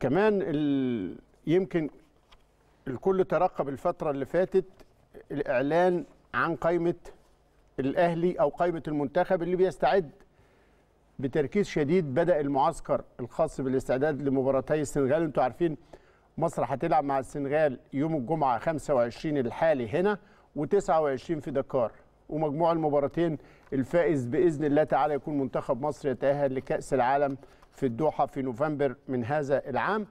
كمان ال... يمكن الكل ترقب الفترة اللي فاتت الإعلان عن قائمة الأهلي أو قائمة المنتخب اللي بيستعد بتركيز شديد بدأ المعسكر الخاص بالاستعداد لمباراتي السنغال أنتوا عارفين مصر هتلعب مع السنغال يوم الجمعة 25 الحالي هنا و29 في دكار ومجموع المباراتين الفائز باذن الله تعالى يكون منتخب مصر يتاهل لكاس العالم في الدوحه في نوفمبر من هذا العام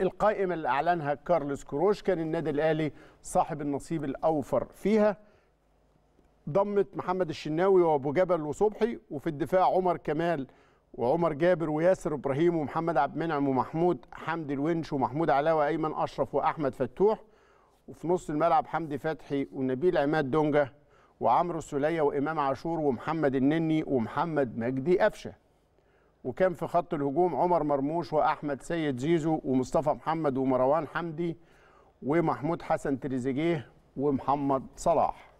القائمه اللي اعلنها كارلوس كروش كان النادي الاهلي صاحب النصيب الاوفر فيها ضمت محمد الشناوي وابو جبل وصبحي وفي الدفاع عمر كمال وعمر جابر وياسر ابراهيم ومحمد عبد المنعم ومحمود حمدي الونش ومحمود علاء وايمن اشرف واحمد فتوح وفي نص الملعب حمدي فتحي ونبيل عماد دونجا وعمرو السوليه وامام عاشور ومحمد النني ومحمد مجدي قفشه وكان في خط الهجوم عمر مرموش واحمد سيد زيزو ومصطفى محمد ومروان حمدي ومحمود حسن تريزيجيه ومحمد صلاح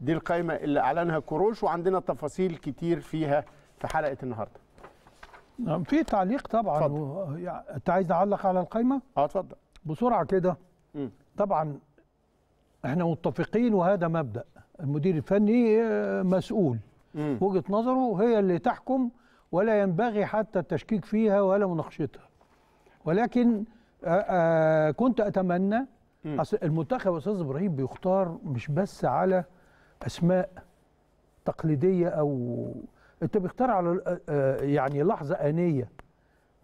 دي القائمه اللي اعلنها كروش وعندنا تفاصيل كتير فيها في حلقه النهارده نعم في تعليق طبعا اتفضل انت عايز اعلق على القايمه اه اتفضل بسرعه كده طبعا احنا متفقين وهذا مبدا المدير الفني آه، مسؤول مم. وجهه نظره هي اللي تحكم ولا ينبغي حتى التشكيك فيها ولا مناقشتها ولكن آآ آه، آآ آه، كنت اتمنى اصل المنتخب يا استاذ ابراهيم بيختار مش بس على اسماء تقليديه او انت بيختار على يعني لحظه انيه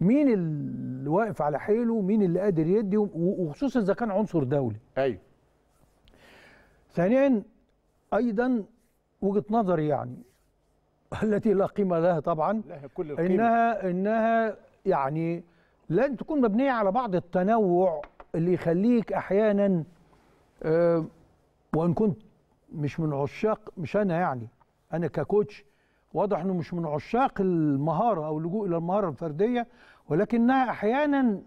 مين اللي واقف على حيله مين اللي قادر يدي وخصوصا اذا كان عنصر دولي ايوه ثانيا أيضا وجهة نظري يعني التي لا قيمة لها طبعا لها كل القيمة. إنها إنها يعني لن تكون مبنية على بعض التنوع اللي يخليك أحيانا أه وإن كنت مش من عشاق مش أنا يعني أنا ككوتش واضح إنه مش من عشاق المهارة أو اللجوء إلى المهارة الفردية ولكنها أحيانا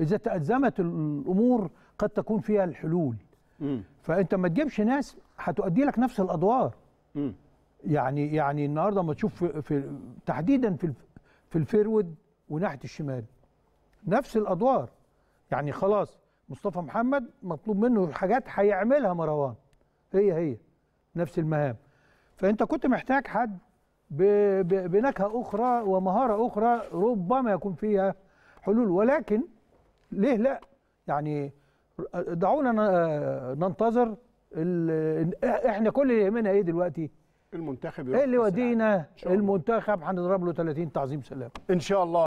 إذا تأزمت الأمور قد تكون فيها الحلول م. فأنت ما تجيبش ناس هتؤدي لك نفس الادوار م. يعني يعني النهارده لما تشوف في, في تحديدا في في الفيرود وناحيه الشمال نفس الادوار يعني خلاص مصطفى محمد مطلوب منه حاجات هيعملها مروان هي هي نفس المهام فانت كنت محتاج حد بنكهه اخرى ومهاره اخرى ربما يكون فيها حلول ولكن ليه لا يعني دعونا ننتظر احنا كل اللي يهمنا ايه دلوقتي المنتخب اللي ودينا المنتخب هنضرب له 30 تعظيم سلام ان شاء الله